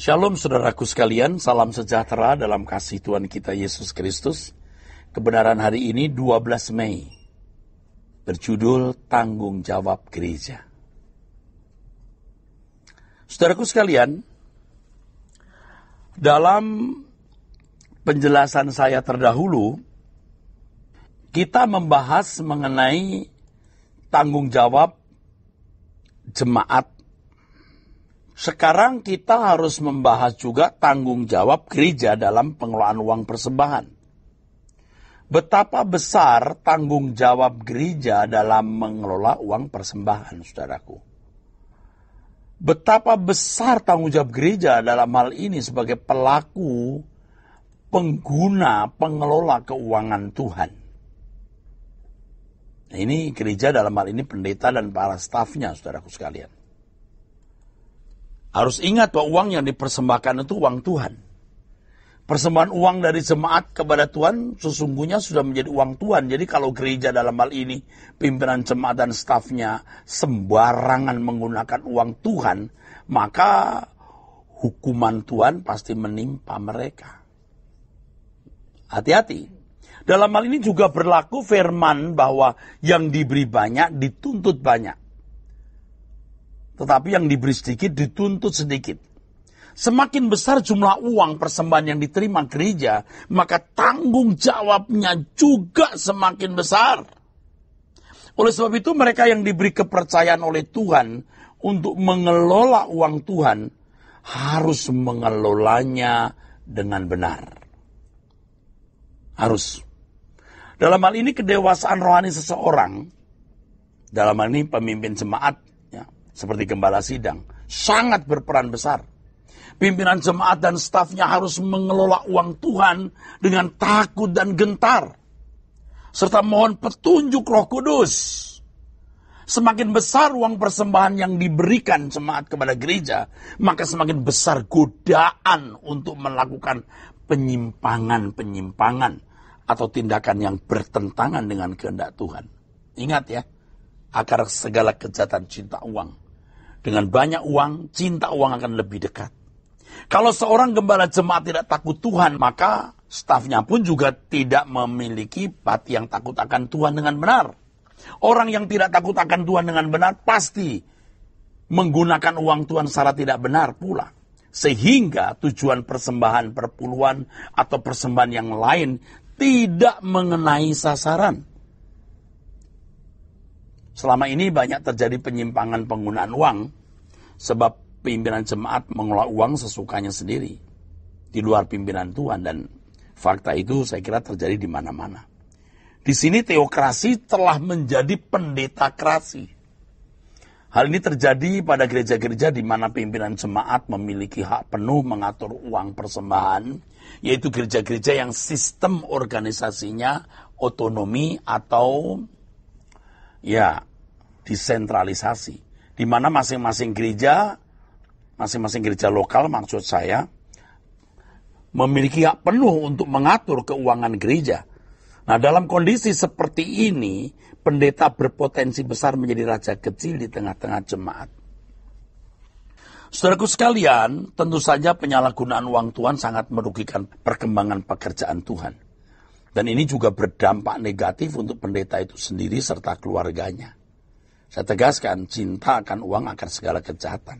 Shalom saudaraku sekalian, salam sejahtera dalam kasih Tuhan kita Yesus Kristus. Kebenaran hari ini 12 Mei, berjudul Tanggung Jawab Gereja. Saudaraku sekalian, dalam penjelasan saya terdahulu, kita membahas mengenai tanggung jawab jemaat sekarang kita harus membahas juga tanggung jawab gereja dalam pengelolaan uang persembahan. Betapa besar tanggung jawab gereja dalam mengelola uang persembahan, saudaraku. Betapa besar tanggung jawab gereja dalam hal ini sebagai pelaku, pengguna, pengelola keuangan Tuhan. Nah, ini gereja dalam hal ini pendeta dan para stafnya, saudaraku sekalian. Harus ingat bahwa uang yang dipersembahkan itu uang Tuhan. Persembahan uang dari jemaat kepada Tuhan sesungguhnya sudah menjadi uang Tuhan. Jadi kalau gereja dalam hal ini, pimpinan jemaat dan stafnya sembarangan menggunakan uang Tuhan, maka hukuman Tuhan pasti menimpa mereka. Hati-hati. Dalam hal ini juga berlaku firman bahwa yang diberi banyak dituntut banyak. Tetapi yang diberi sedikit dituntut sedikit. Semakin besar jumlah uang persembahan yang diterima gereja, maka tanggung jawabnya juga semakin besar. Oleh sebab itu mereka yang diberi kepercayaan oleh Tuhan untuk mengelola uang Tuhan harus mengelolanya dengan benar. Harus. Dalam hal ini kedewasaan rohani seseorang, dalam hal ini pemimpin jemaat seperti gembala sidang, sangat berperan besar. Pimpinan jemaat dan stafnya harus mengelola uang Tuhan dengan takut dan gentar. Serta mohon petunjuk roh kudus. Semakin besar uang persembahan yang diberikan jemaat kepada gereja, maka semakin besar godaan untuk melakukan penyimpangan-penyimpangan atau tindakan yang bertentangan dengan kehendak Tuhan. Ingat ya, akar segala kejahatan cinta uang dengan banyak uang, cinta uang akan lebih dekat. Kalau seorang gembala jemaat tidak takut Tuhan, maka stafnya pun juga tidak memiliki hati yang takut akan Tuhan dengan benar. Orang yang tidak takut akan Tuhan dengan benar pasti menggunakan uang Tuhan secara tidak benar pula. Sehingga tujuan persembahan perpuluhan atau persembahan yang lain tidak mengenai sasaran. Selama ini banyak terjadi penyimpangan penggunaan uang sebab pimpinan jemaat mengelola uang sesukanya sendiri di luar pimpinan Tuhan dan fakta itu saya kira terjadi di mana-mana. Di sini teokrasi telah menjadi pendetakrasi. Hal ini terjadi pada gereja-gereja di mana pimpinan jemaat memiliki hak penuh mengatur uang persembahan, yaitu gereja-gereja yang sistem organisasinya otonomi atau ya disentralisasi di mana masing-masing gereja masing-masing gereja lokal maksud saya memiliki hak penuh untuk mengatur keuangan gereja. Nah, dalam kondisi seperti ini, pendeta berpotensi besar menjadi raja kecil di tengah-tengah jemaat. Saudaraku sekalian, tentu saja penyalahgunaan uang Tuhan sangat merugikan perkembangan pekerjaan Tuhan. Dan ini juga berdampak negatif untuk pendeta itu sendiri serta keluarganya. Saya tegaskan, cinta akan uang akan segala kejahatan.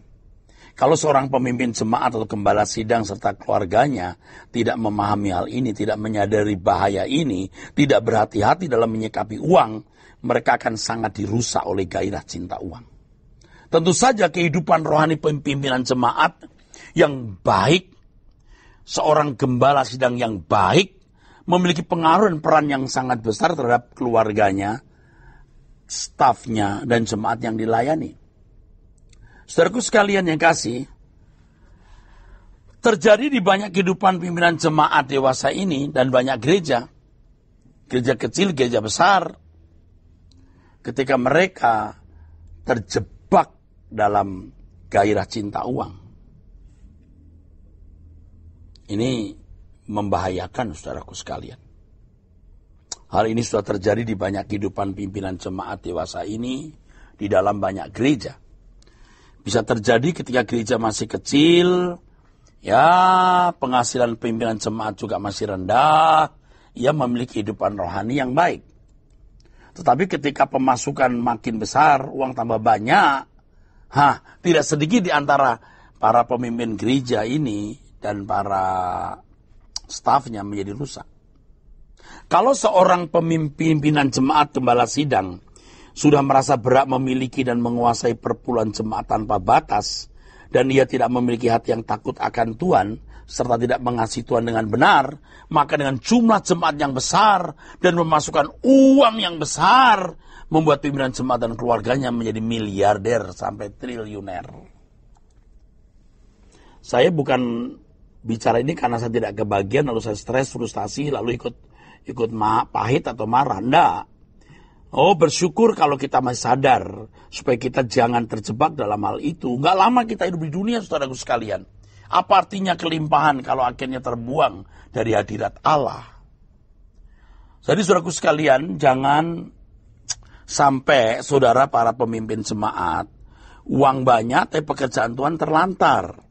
Kalau seorang pemimpin jemaat atau gembala sidang serta keluarganya tidak memahami hal ini, tidak menyadari bahaya ini, tidak berhati-hati dalam menyikapi uang, mereka akan sangat dirusak oleh gairah cinta uang. Tentu saja kehidupan rohani pemimpinan jemaat yang baik, seorang gembala sidang yang baik, memiliki pengaruh dan peran yang sangat besar terhadap keluarganya, stafnya, dan jemaat yang dilayani. Saudaraku sekalian yang kasih, terjadi di banyak kehidupan pimpinan jemaat dewasa ini dan banyak gereja, gereja kecil, gereja besar, ketika mereka terjebak dalam gairah cinta uang. Ini membahayakan saudaraku sekalian. Hal ini sudah terjadi di banyak kehidupan pimpinan jemaat dewasa ini, di dalam banyak gereja. Bisa terjadi ketika gereja masih kecil, ya penghasilan pimpinan jemaat juga masih rendah, ia memiliki kehidupan rohani yang baik. Tetapi ketika pemasukan makin besar, uang tambah banyak, hah, tidak sedikit di antara para pemimpin gereja ini dan para stafnya menjadi rusak. Kalau seorang pemimpinan jemaat gembala sidang sudah merasa berat memiliki dan menguasai perpuluhan jemaat tanpa batas, dan ia tidak memiliki hati yang takut akan Tuhan, serta tidak mengasihi Tuhan dengan benar, maka dengan jumlah jemaat yang besar dan memasukkan uang yang besar, membuat pimpinan jemaat dan keluarganya menjadi miliarder sampai triliuner. Saya bukan bicara ini karena saya tidak kebagian lalu saya stres frustasi lalu ikut ikut ma pahit atau marah enggak oh bersyukur kalau kita masih sadar supaya kita jangan terjebak dalam hal itu nggak lama kita hidup di dunia saudaraku sekalian apa artinya kelimpahan kalau akhirnya terbuang dari hadirat Allah jadi saudaraku sekalian jangan sampai saudara para pemimpin jemaat uang banyak tapi pekerjaan Tuhan terlantar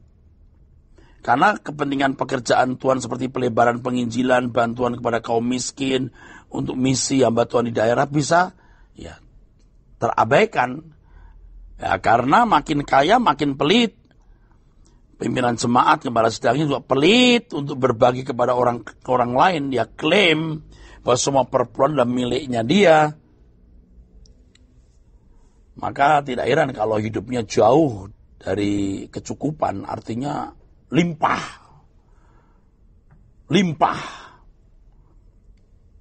karena kepentingan pekerjaan Tuhan seperti pelebaran penginjilan, bantuan kepada kaum miskin, untuk misi hamba Tuhan di daerah bisa ya terabaikan. Ya, karena makin kaya makin pelit. Pimpinan jemaat kepada sidangnya juga pelit untuk berbagi kepada orang orang lain. Dia klaim bahwa semua perempuan dan miliknya dia. Maka tidak heran kalau hidupnya jauh dari kecukupan, artinya limpah. Limpah.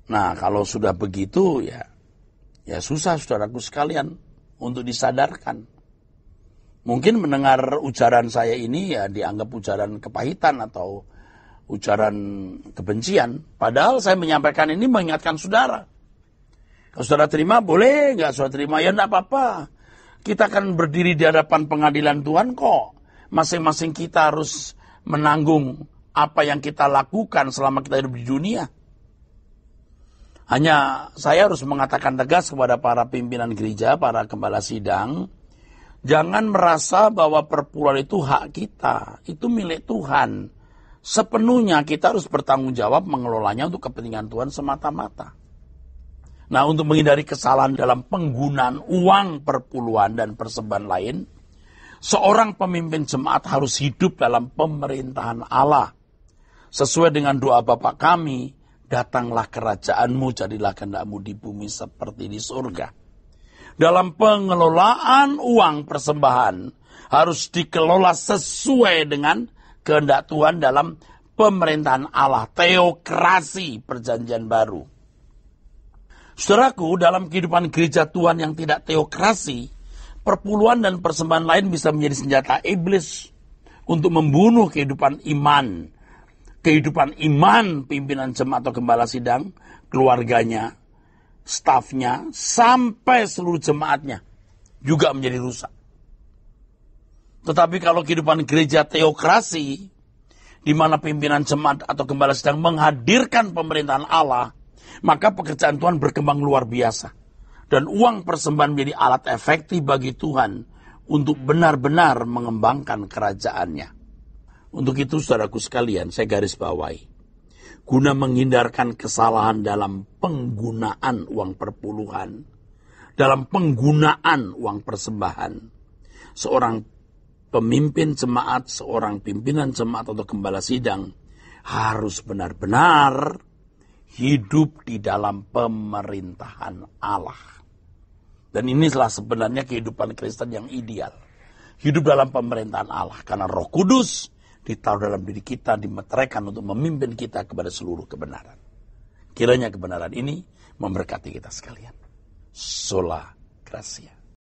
Nah, kalau sudah begitu ya ya susah saudaraku sekalian untuk disadarkan. Mungkin mendengar ujaran saya ini ya dianggap ujaran kepahitan atau ujaran kebencian. Padahal saya menyampaikan ini mengingatkan saudara. Kalau saudara terima boleh, nggak saudara terima ya enggak apa-apa. Kita akan berdiri di hadapan pengadilan Tuhan kok. Masing-masing kita harus menanggung apa yang kita lakukan selama kita hidup di dunia. Hanya saya harus mengatakan tegas kepada para pimpinan gereja, para kepala sidang, jangan merasa bahwa perpuluhan itu hak kita, itu milik Tuhan. Sepenuhnya kita harus bertanggung jawab mengelolanya untuk kepentingan Tuhan semata-mata. Nah, untuk menghindari kesalahan dalam penggunaan uang perpuluhan dan persembahan lain, Seorang pemimpin jemaat harus hidup dalam pemerintahan Allah. Sesuai dengan doa Bapak kami, datanglah kerajaanmu, jadilah kehendakmu di bumi seperti di surga. Dalam pengelolaan uang persembahan, harus dikelola sesuai dengan kehendak Tuhan dalam pemerintahan Allah, teokrasi perjanjian baru. Saudaraku, dalam kehidupan gereja Tuhan yang tidak teokrasi, perpuluhan dan persembahan lain bisa menjadi senjata iblis untuk membunuh kehidupan iman, kehidupan iman pimpinan jemaat atau gembala sidang, keluarganya, stafnya, sampai seluruh jemaatnya juga menjadi rusak. Tetapi kalau kehidupan gereja teokrasi, di mana pimpinan jemaat atau gembala sidang menghadirkan pemerintahan Allah, maka pekerjaan Tuhan berkembang luar biasa dan uang persembahan menjadi alat efektif bagi Tuhan untuk benar-benar mengembangkan kerajaannya. Untuk itu saudaraku sekalian, saya garis bawahi. Guna menghindarkan kesalahan dalam penggunaan uang perpuluhan, dalam penggunaan uang persembahan, seorang pemimpin jemaat, seorang pimpinan jemaat atau gembala sidang harus benar-benar hidup di dalam pemerintahan Allah. Dan inilah sebenarnya kehidupan Kristen yang ideal. Hidup dalam pemerintahan Allah. Karena roh kudus ditaruh dalam diri kita, dimeteraikan untuk memimpin kita kepada seluruh kebenaran. Kiranya kebenaran ini memberkati kita sekalian. Sola Gracia.